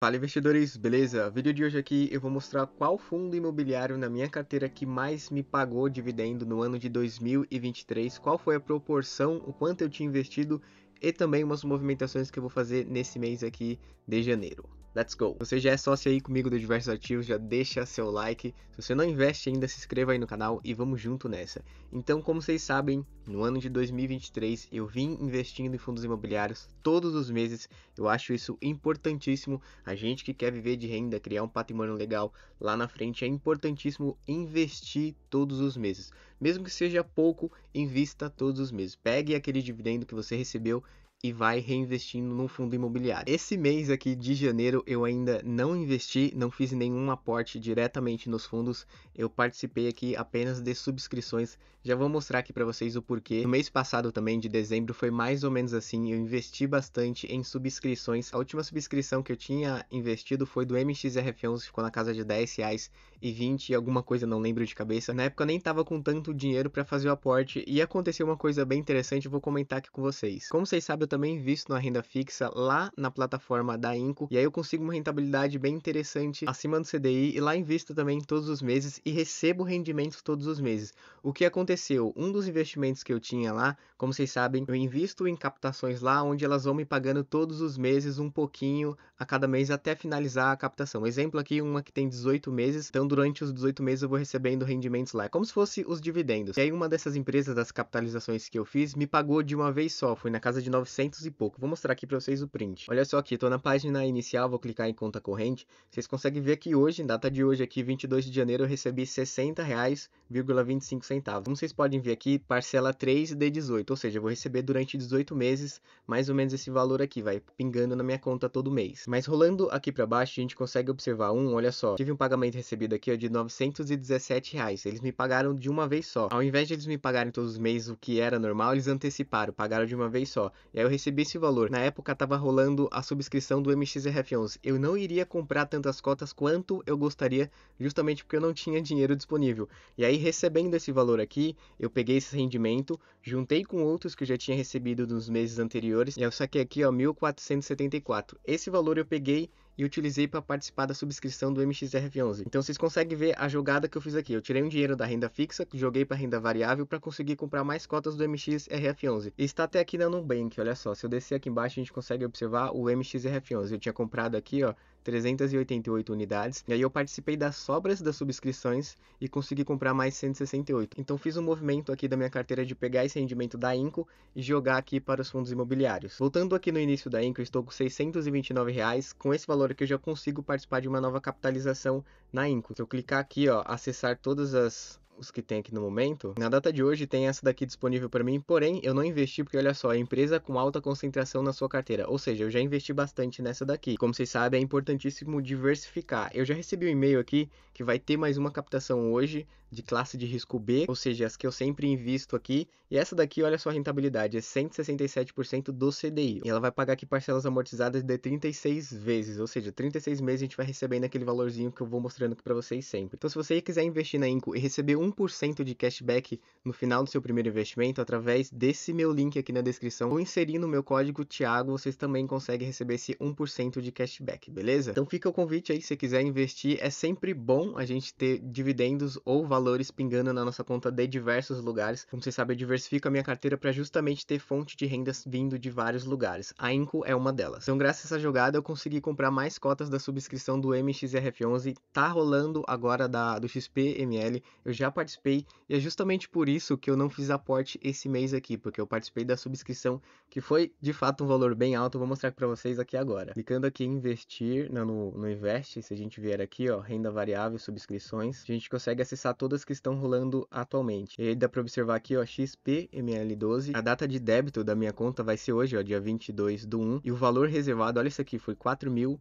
Fala investidores, beleza? Vídeo de hoje aqui eu vou mostrar qual fundo imobiliário na minha carteira que mais me pagou dividendo no ano de 2023, qual foi a proporção, o quanto eu tinha investido e também umas movimentações que eu vou fazer nesse mês aqui de janeiro. Let's go! Se você já é sócio aí comigo do Diversos Ativos, já deixa seu like. Se você não investe ainda, se inscreva aí no canal e vamos junto nessa. Então, como vocês sabem, no ano de 2023 eu vim investindo em fundos imobiliários todos os meses. Eu acho isso importantíssimo. A gente que quer viver de renda, criar um patrimônio legal lá na frente, é importantíssimo investir todos os meses. Mesmo que seja pouco, invista todos os meses. Pegue aquele dividendo que você recebeu e vai reinvestindo no fundo imobiliário. Esse mês aqui de janeiro eu ainda não investi, não fiz nenhum aporte diretamente nos fundos, eu participei aqui apenas de subscrições. Já vou mostrar aqui para vocês o porquê. No mês passado também, de dezembro, foi mais ou menos assim, eu investi bastante em subscrições. A última subscrição que eu tinha investido foi do MXRF11, ficou na casa de 10 reais e 20 alguma coisa, não lembro de cabeça. Na época eu nem tava com tanto dinheiro para fazer o aporte e aconteceu uma coisa bem interessante, vou comentar aqui com vocês. Como vocês sabem, também invisto na renda fixa lá na plataforma da Inco. E aí eu consigo uma rentabilidade bem interessante acima do CDI e lá invisto também todos os meses e recebo rendimentos todos os meses. O que aconteceu? Um dos investimentos que eu tinha lá, como vocês sabem, eu invisto em captações lá onde elas vão me pagando todos os meses um pouquinho a cada mês até finalizar a captação. Exemplo aqui, uma que tem 18 meses, então durante os 18 meses eu vou recebendo rendimentos lá. É como se fosse os dividendos. E aí uma dessas empresas das capitalizações que eu fiz me pagou de uma vez só, foi na casa de 900 400 e pouco. Vou mostrar aqui para vocês o print. Olha só aqui, estou na página inicial, vou clicar em conta corrente. Vocês conseguem ver que hoje, data de hoje aqui, 22 de janeiro, eu recebi R$ 60,25. Como vocês podem ver aqui, parcela 3 de 18, ou seja, eu vou receber durante 18 meses mais ou menos esse valor aqui, vai pingando na minha conta todo mês. Mas rolando aqui para baixo, a gente consegue observar um, olha só, tive um pagamento recebido aqui ó, de R$ 917. Eles me pagaram de uma vez só. Ao invés de eles me pagarem todos os meses o que era normal, eles anteciparam, pagaram de uma vez só. E aí eu recebi esse valor. Na época tava rolando a subscrição do MXRF11. Eu não iria comprar tantas cotas quanto eu gostaria, justamente porque eu não tinha dinheiro disponível. E aí, recebendo esse valor aqui, eu peguei esse rendimento, juntei com outros que eu já tinha recebido nos meses anteriores, e eu saquei aqui, ó, 1474. Esse valor eu peguei e utilizei para participar da subscrição do MXRF11. Então vocês conseguem ver a jogada que eu fiz aqui. Eu tirei um dinheiro da renda fixa, joguei para renda variável para conseguir comprar mais cotas do MXRF11. E está até aqui na Nubank, olha só. Se eu descer aqui embaixo, a gente consegue observar o MXRF11. Eu tinha comprado aqui, ó, 388 unidades. E aí eu participei das sobras das subscrições e consegui comprar mais 168. Então fiz um movimento aqui da minha carteira de pegar esse rendimento da Inco e jogar aqui para os fundos imobiliários. Voltando aqui no início da Inco, estou com 629 reais. Com esse valor aqui eu já consigo participar de uma nova capitalização na Inco. Se eu clicar aqui, ó, acessar todas as os que tem aqui no momento. Na data de hoje tem essa daqui disponível para mim, porém eu não investi porque olha só, é empresa com alta concentração na sua carteira, ou seja, eu já investi bastante nessa daqui. Como vocês sabem, é importantíssimo diversificar. Eu já recebi um e-mail aqui que vai ter mais uma captação hoje de classe de risco B, ou seja, as que eu sempre invisto aqui, e essa daqui, olha só a rentabilidade, é 167% do CDI. E ela vai pagar aqui parcelas amortizadas de 36 vezes, ou seja, 36 meses a gente vai recebendo aquele valorzinho que eu vou mostrando aqui para vocês sempre. Então se você quiser investir na Inco e receber um 1% de cashback no final do seu primeiro investimento através desse meu link aqui na descrição. Ou inserindo o meu código Thiago, vocês também conseguem receber esse 1% de cashback, beleza? Então fica o convite aí, se você quiser investir, é sempre bom a gente ter dividendos ou valores pingando na nossa conta de diversos lugares. Como vocês sabem, eu diversifico a minha carteira para justamente ter fonte de rendas vindo de vários lugares. A Inco é uma delas. Então, graças a essa jogada, eu consegui comprar mais cotas da subscrição do MXRF11. Tá rolando agora da do XPML. Eu já participei e é justamente por isso que eu não fiz aporte esse mês aqui, porque eu participei da subscrição que foi de fato um valor bem alto. Vou mostrar para vocês aqui agora. Clicando aqui em investir, não, né, no, no invest, se a gente vier aqui, ó, renda variável, subscrições, a gente consegue acessar todas que estão rolando atualmente. E aí dá para observar aqui, ó, XPML12. A data de débito da minha conta vai ser hoje, ó, dia 22 do 1, e o valor reservado, olha isso aqui, foi R$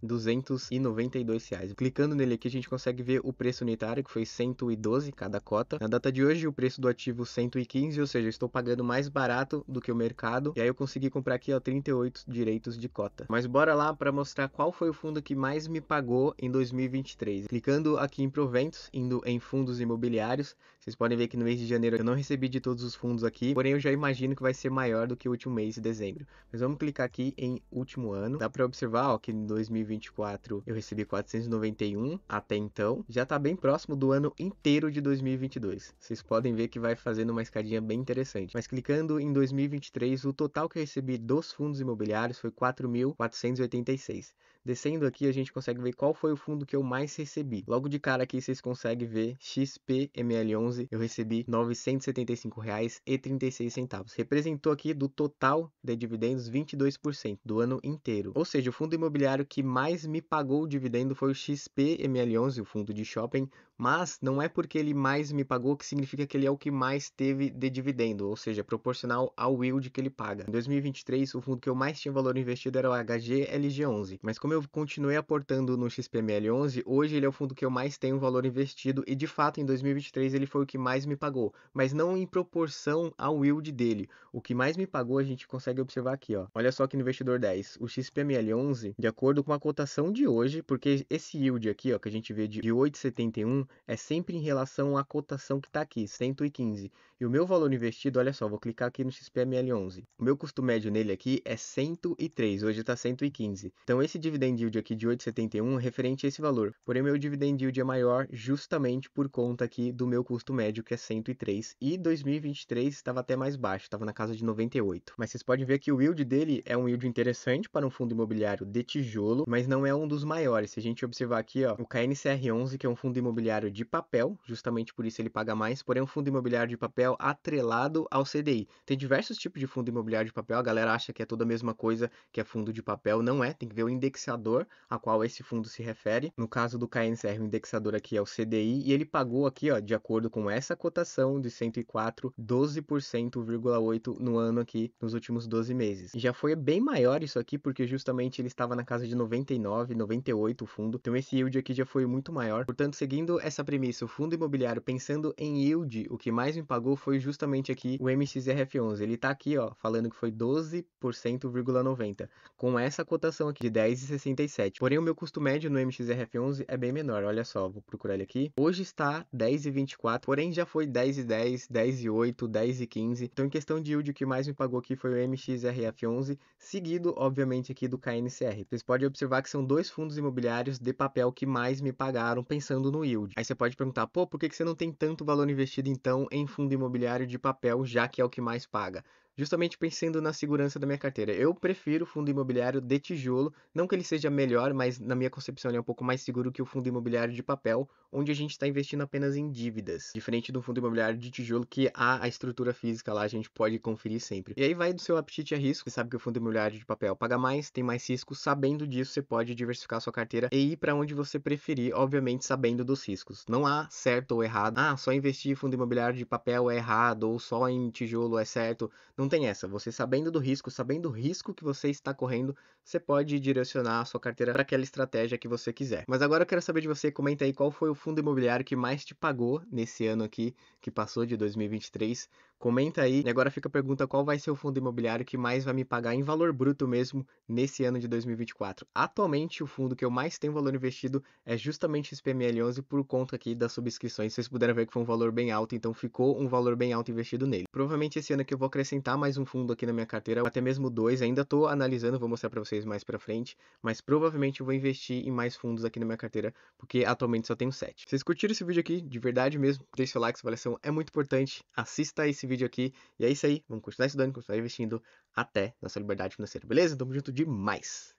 reais Clicando nele aqui, a gente consegue ver o preço unitário, que foi 112 cada cota data. Na data de hoje, o preço do ativo 115, ou seja, estou pagando mais barato do que o mercado. E aí eu consegui comprar aqui, ó, 38 direitos de cota. Mas bora lá para mostrar qual foi o fundo que mais me pagou em 2023. Clicando aqui em proventos, indo em fundos imobiliários, vocês podem ver que no mês de janeiro eu não recebi de todos os fundos aqui, porém eu já imagino que vai ser maior do que o último mês de dezembro. Mas vamos clicar aqui em último ano. Dá para observar, ó, que em 2024 eu recebi 491 até então. Já tá bem próximo do ano inteiro de 2023 2022. Vocês podem ver que vai fazendo uma escadinha bem interessante. Mas clicando em 2023, o total que eu recebi dos fundos imobiliários foi 4.486. Descendo aqui, a gente consegue ver qual foi o fundo que eu mais recebi. Logo de cara aqui, vocês conseguem ver XPML11, eu recebi R$ 975,36. Representou aqui do total de dividendos 22% do ano inteiro. Ou seja, o fundo imobiliário que mais me pagou o dividendo foi o XPML11, o fundo de shopping, mas não é porque ele mais me pagou que significa que ele é o que mais teve de dividendo, ou seja, proporcional ao yield que ele paga. Em 2023, o fundo que eu mais tinha valor investido era o HGLG11, mas como eu eu continuei aportando no XPML11, hoje ele é o fundo que eu mais tenho valor investido e de fato em 2023 ele foi o que mais me pagou, mas não em proporção ao yield dele. O que mais me pagou a gente consegue observar aqui, ó. Olha só aqui no investidor 10, o XPML11, de acordo com a cotação de hoje, porque esse yield aqui, ó, que a gente vê de 8,71 é sempre em relação à cotação que está aqui, 115. E o meu valor investido, olha só, vou clicar aqui no XPML11. O meu custo médio nele aqui é 103, hoje está 115. Então esse dividendo dividend yield aqui de 8,71 referente a esse valor. Porém, meu dividend yield é maior justamente por conta aqui do meu custo médio, que é 103. E 2023 estava até mais baixo, estava na casa de 98. Mas vocês podem ver que o yield dele é um yield interessante para um fundo imobiliário de tijolo, mas não é um dos maiores. Se a gente observar aqui, ó, o KNCR11, que é um fundo imobiliário de papel, justamente por isso ele paga mais, porém é um fundo imobiliário de papel atrelado ao CDI. Tem diversos tipos de fundo imobiliário de papel, a galera acha que é toda a mesma coisa que é fundo de papel, não é, tem que ver o indexador indexador, a qual esse fundo se refere. No caso do KNCR, o indexador aqui é o CDI, e ele pagou aqui, ó, de acordo com essa cotação de 104, 12,8% no ano aqui, nos últimos 12 meses. E já foi bem maior isso aqui, porque justamente ele estava na casa de 99, 98 o fundo, então esse yield aqui já foi muito maior. Portanto, seguindo essa premissa, o fundo imobiliário pensando em yield, o que mais me pagou foi justamente aqui o MXRF11. Ele tá aqui, ó, falando que foi 12,90%, com essa cotação aqui de 10,60 Porém, o meu custo médio no MXRF11 é bem menor. Olha só, vou procurar ele aqui. Hoje está 10,24, porém já foi 10,10, 10,8, 10,15. Então, em questão de yield, o que mais me pagou aqui foi o MXRF11, seguido, obviamente, aqui do KNCR. Vocês podem observar que são dois fundos imobiliários de papel que mais me pagaram pensando no yield. Aí você pode perguntar, pô, por que você não tem tanto valor investido então em fundo imobiliário de papel, já que é o que mais paga? justamente pensando na segurança da minha carteira. Eu prefiro o fundo imobiliário de tijolo, não que ele seja melhor, mas na minha concepção ele é um pouco mais seguro que o fundo imobiliário de papel, onde a gente está investindo apenas em dívidas, diferente do fundo imobiliário de tijolo que há a estrutura física lá, a gente pode conferir sempre. E aí vai do seu apetite a risco, você sabe que o fundo imobiliário de papel paga mais, tem mais risco, sabendo disso você pode diversificar sua carteira e ir para onde você preferir, obviamente sabendo dos riscos. Não há certo ou errado. Ah, só investir em fundo imobiliário de papel é errado ou só em tijolo é certo. Não não tem essa. Você sabendo do risco, sabendo o risco que você está correndo, você pode direcionar a sua carteira para aquela estratégia que você quiser. Mas agora eu quero saber de você, comenta aí qual foi o fundo imobiliário que mais te pagou nesse ano aqui, que passou de 2023 Comenta aí. E agora fica a pergunta: qual vai ser o fundo imobiliário que mais vai me pagar em valor bruto mesmo nesse ano de 2024? Atualmente, o fundo que eu mais tenho valor investido é justamente esse PML11 por conta aqui das subscrições. Vocês puderam ver que foi um valor bem alto, então ficou um valor bem alto investido nele. Provavelmente esse ano que eu vou acrescentar mais um fundo aqui na minha carteira, até mesmo dois. Ainda estou analisando, vou mostrar para vocês mais para frente, mas provavelmente eu vou investir em mais fundos aqui na minha carteira, porque atualmente só tenho sete. Vocês curtiram esse vídeo aqui? De verdade mesmo, deixe seu like, sua avaliação é muito importante. Assista esse vídeo aqui. E é isso aí. Vamos continuar estudando, continuar investindo até nossa liberdade financeira, beleza? Tamo junto demais!